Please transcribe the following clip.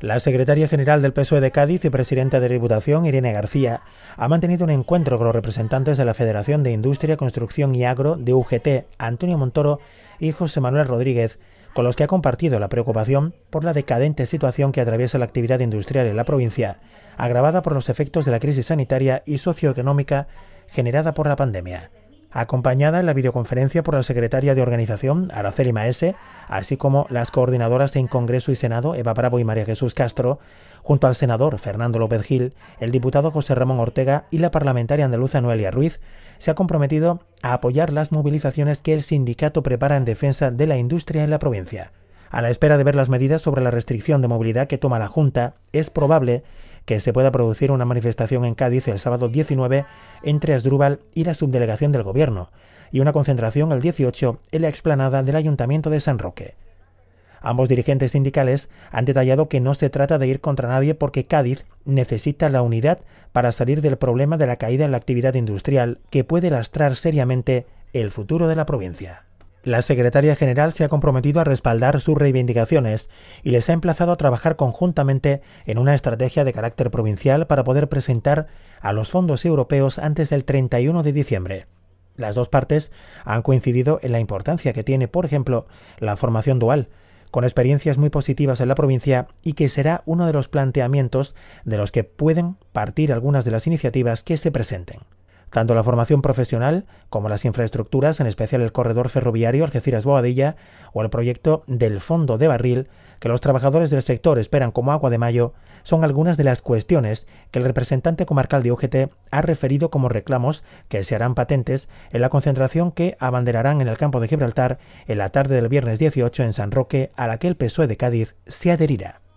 La secretaria general del PSOE de Cádiz y presidenta de Diputación, Irene García, ha mantenido un encuentro con los representantes de la Federación de Industria, Construcción y Agro de UGT, Antonio Montoro y José Manuel Rodríguez, con los que ha compartido la preocupación por la decadente situación que atraviesa la actividad industrial en la provincia, agravada por los efectos de la crisis sanitaria y socioeconómica generada por la pandemia acompañada en la videoconferencia por la secretaria de organización, Araceli Maese, así como las coordinadoras en Congreso y Senado, Eva Bravo y María Jesús Castro, junto al senador Fernando López Gil, el diputado José Ramón Ortega y la parlamentaria andaluza Noelia Ruiz, se ha comprometido a apoyar las movilizaciones que el sindicato prepara en defensa de la industria en la provincia. A la espera de ver las medidas sobre la restricción de movilidad que toma la Junta, es probable que se pueda producir una manifestación en Cádiz el sábado 19 entre Asdrúbal y la subdelegación del Gobierno, y una concentración el 18 en la explanada del Ayuntamiento de San Roque. Ambos dirigentes sindicales han detallado que no se trata de ir contra nadie porque Cádiz necesita la unidad para salir del problema de la caída en la actividad industrial que puede lastrar seriamente el futuro de la provincia. La secretaria general se ha comprometido a respaldar sus reivindicaciones y les ha emplazado a trabajar conjuntamente en una estrategia de carácter provincial para poder presentar a los fondos europeos antes del 31 de diciembre. Las dos partes han coincidido en la importancia que tiene, por ejemplo, la formación dual, con experiencias muy positivas en la provincia y que será uno de los planteamientos de los que pueden partir algunas de las iniciativas que se presenten. Tanto la formación profesional como las infraestructuras, en especial el corredor ferroviario Algeciras-Boadilla o el proyecto del fondo de barril, que los trabajadores del sector esperan como agua de mayo, son algunas de las cuestiones que el representante comarcal de UGT ha referido como reclamos que se harán patentes en la concentración que abanderarán en el campo de Gibraltar en la tarde del viernes 18 en San Roque, a la que el PSOE de Cádiz se adherirá.